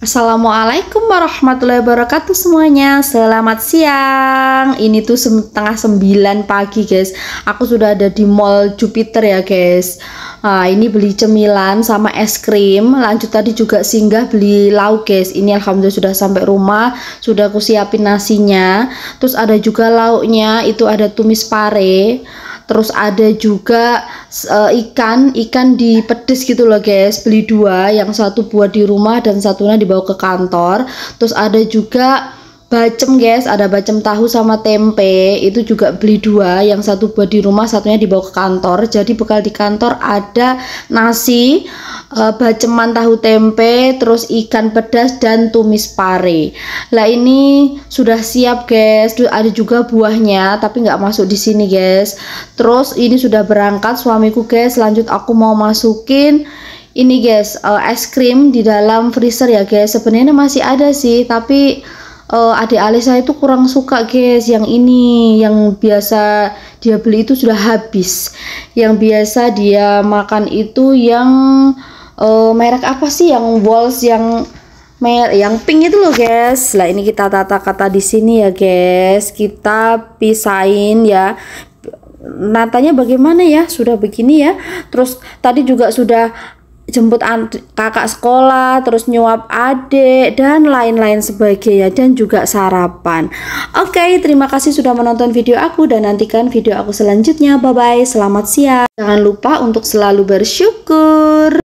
Assalamualaikum warahmatullahi wabarakatuh semuanya Selamat siang Ini tuh setengah sembilan pagi guys Aku sudah ada di mall Jupiter ya guys nah, Ini beli cemilan sama es krim Lanjut tadi juga singgah beli lauk guys Ini alhamdulillah sudah sampai rumah Sudah aku siapin nasinya Terus ada juga lauknya Itu ada tumis pare terus ada juga uh, ikan ikan di pedes gitu loh guys beli dua yang satu buat di rumah dan satunya dibawa ke kantor terus ada juga bacem guys ada bacem tahu sama tempe itu juga beli dua yang satu buat di rumah satunya dibawa ke kantor jadi bekal di kantor ada nasi uh, baceman tahu tempe, terus ikan pedas dan tumis pare. Lah ini sudah siap guys. Ada juga buahnya tapi nggak masuk di sini guys. Terus ini sudah berangkat suamiku guys. Lanjut aku mau masukin ini guys uh, es krim di dalam freezer ya guys. Sebenarnya masih ada sih tapi uh, adik Alisa itu kurang suka guys yang ini yang biasa dia beli itu sudah habis yang biasa dia makan itu yang uh, merek apa sih yang walls yang mer yang pink itu loh guys lah ini kita tata kata di sini ya guys kita pisahin ya natanya bagaimana ya sudah begini ya terus tadi juga sudah jemput kakak sekolah, terus nyuap adik, dan lain-lain sebagainya, dan juga sarapan. Oke, okay, terima kasih sudah menonton video aku, dan nantikan video aku selanjutnya. Bye-bye, selamat siang. Jangan lupa untuk selalu bersyukur.